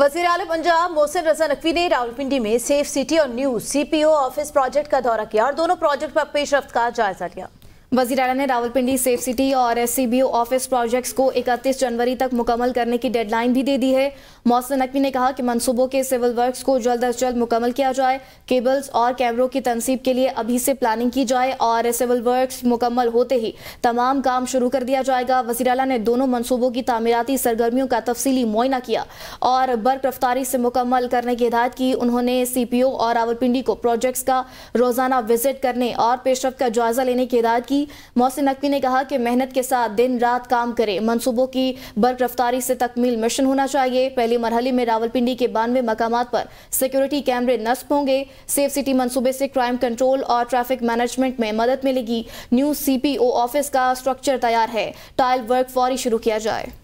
वजीर अल पंजाब मोहसिन रजा नकवी ने रावलपिंडी में सेफ सिटी और न्यू सीपीओ ऑफिस प्रोजेक्ट का दौरा किया और दोनों प्रोजेक्ट पर पेशरफ का जायजा लिया वजीर अला ने रावलपिंडी सेफ सिटी और एस ऑफिस प्रोजेक्ट्स को 31 जनवरी तक मुकम्मल करने की डेडलाइन भी दे दी है मौसम नकवी ने कहा कि मंसूबों के सिविल वर्क्स को जल्द अज जल्द मुकम्मल किया जाए केबल्स और कैमरों की तनसीब के लिए अभी से प्लानिंग की जाए और सिविल वर्क्स मुकम्मल होते ही तमाम काम शुरू कर दिया जाएगा वजी अला ने दोनों मनसूबों की तमीराती सरगर्मियों का तफसली मुआयना किया और बर्क रफ्तारी से मुकम्मल करने की हिदायत की उन्होंने सी पी ओ और रावलपिंडी को प्रोजेक्ट्स का रोजाना विजिट करने और पेशरफ का जायजा लेने की हिदायत की नकवी मोहसिन नकवी ने कहा कि मेहनत के साथ दिन रात काम करें मनसूबों की बर्क रफ्तारी से तकमील मिशन होना चाहिए पहले मरहले में रावलपिंडी के बानवे मकाम पर सिक्योरिटी कैमरे नस्ब होंगे सेफ सिटी मनसूबे से क्राइम कंट्रोल और ट्रैफिक मैनेजमेंट में मदद मिलेगी न्यू सी ऑफिस का स्ट्रक्चर तैयार है टाइल वर्क फौरी शुरू किया जाए